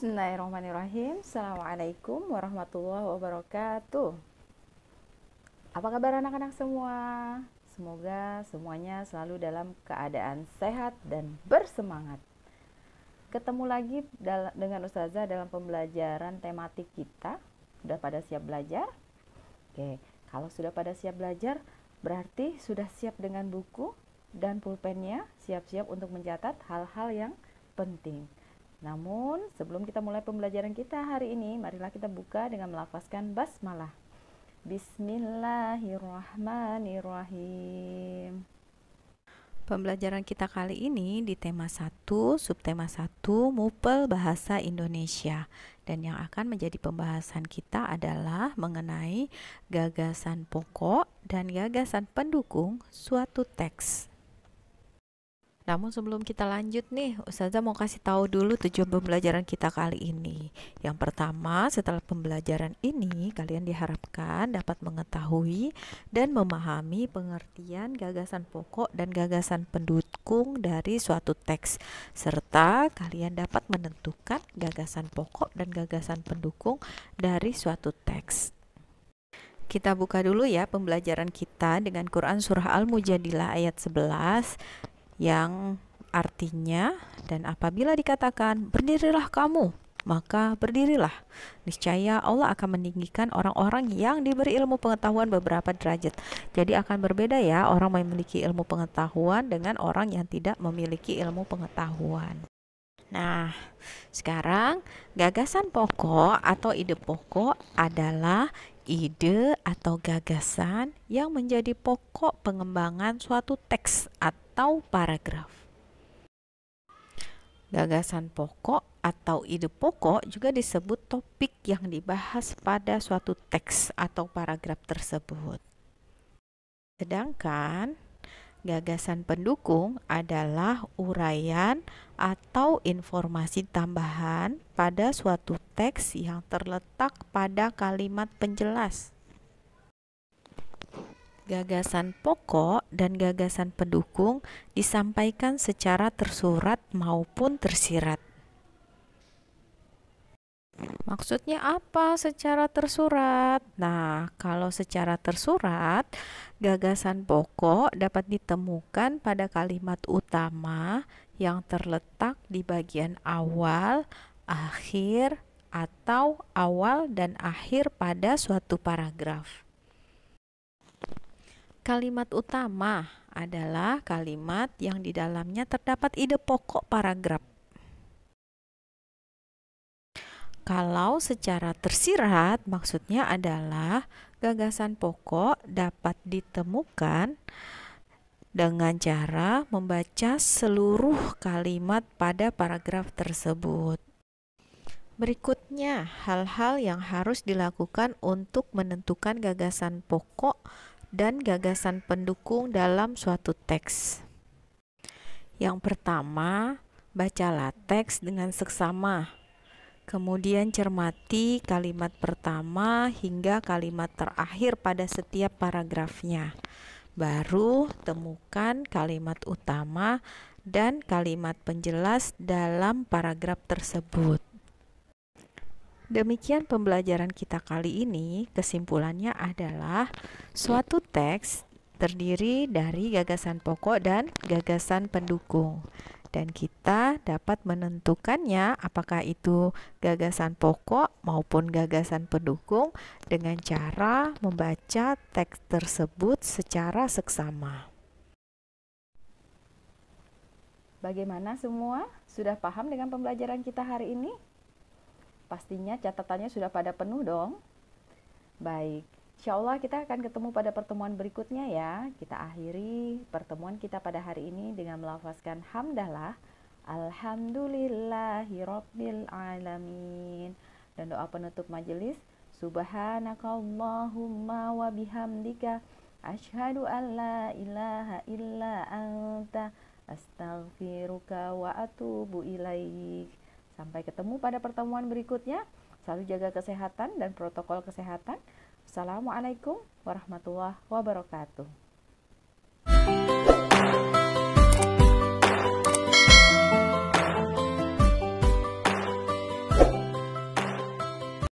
Bismillahirrahmanirrahim Assalamualaikum warahmatullahi wabarakatuh Apa kabar anak-anak semua? Semoga semuanya selalu dalam keadaan sehat dan bersemangat Ketemu lagi dengan Ustazah dalam pembelajaran tematik kita Sudah pada siap belajar? Oke, kalau sudah pada siap belajar Berarti sudah siap dengan buku dan pulpennya Siap-siap untuk mencatat hal-hal yang penting namun, sebelum kita mulai pembelajaran kita hari ini, marilah kita buka dengan melafazkan basmalah. Bismillahirrahmanirrahim. Pembelajaran kita kali ini di tema 1, subtema 1, Mupel Bahasa Indonesia. Dan yang akan menjadi pembahasan kita adalah mengenai gagasan pokok dan gagasan pendukung suatu teks. Namun sebelum kita lanjut nih, Ustazah mau kasih tahu dulu tujuan pembelajaran kita kali ini. Yang pertama, setelah pembelajaran ini, kalian diharapkan dapat mengetahui dan memahami pengertian gagasan pokok dan gagasan pendukung dari suatu teks serta kalian dapat menentukan gagasan pokok dan gagasan pendukung dari suatu teks kita buka dulu ya pembelajaran kita dengan Quran Surah Al-Mujadilah ayat 11 yang artinya dan apabila dikatakan berdirilah kamu maka berdirilah. Niscaya Allah akan meninggikan orang-orang yang diberi ilmu pengetahuan beberapa derajat. Jadi akan berbeda ya orang memiliki ilmu pengetahuan dengan orang yang tidak memiliki ilmu pengetahuan. Nah, sekarang gagasan pokok atau ide pokok adalah ide atau gagasan yang menjadi pokok pengembangan suatu teks atau atau paragraf. Gagasan pokok atau ide pokok juga disebut topik yang dibahas pada suatu teks atau paragraf tersebut. Sedangkan gagasan pendukung adalah uraian atau informasi tambahan pada suatu teks yang terletak pada kalimat penjelas. Gagasan pokok dan gagasan pendukung disampaikan secara tersurat maupun tersirat. Maksudnya apa secara tersurat? Nah, kalau secara tersurat, gagasan pokok dapat ditemukan pada kalimat utama yang terletak di bagian awal, akhir, atau awal dan akhir pada suatu paragraf. Kalimat utama adalah kalimat yang di dalamnya terdapat ide pokok paragraf. Kalau secara tersirat, maksudnya adalah gagasan pokok dapat ditemukan dengan cara membaca seluruh kalimat pada paragraf tersebut. Berikutnya, hal-hal yang harus dilakukan untuk menentukan gagasan pokok dan gagasan pendukung dalam suatu teks. Yang pertama, bacalah teks dengan seksama. Kemudian cermati kalimat pertama hingga kalimat terakhir pada setiap paragrafnya. Baru temukan kalimat utama dan kalimat penjelas dalam paragraf tersebut. Demikian pembelajaran kita kali ini. Kesimpulannya adalah suatu teks terdiri dari gagasan pokok dan gagasan pendukung. Dan kita dapat menentukannya apakah itu gagasan pokok maupun gagasan pendukung dengan cara membaca teks tersebut secara seksama. Bagaimana semua? Sudah paham dengan pembelajaran kita hari ini? Pastinya catatannya sudah pada penuh dong. Baik, insya Allah kita akan ketemu pada pertemuan berikutnya ya. Kita akhiri pertemuan kita pada hari ini dengan melafazkan hamdalah. Alhamdulillahirabbil alamin. Dan doa penutup majelis, subhanakallahumma wa bihamdika asyhadu an la ilaha illa anta astaghfiruka wa atubu ilaih. Sampai ketemu pada pertemuan berikutnya. Selalu jaga kesehatan dan protokol kesehatan. Assalamualaikum warahmatullahi wabarakatuh.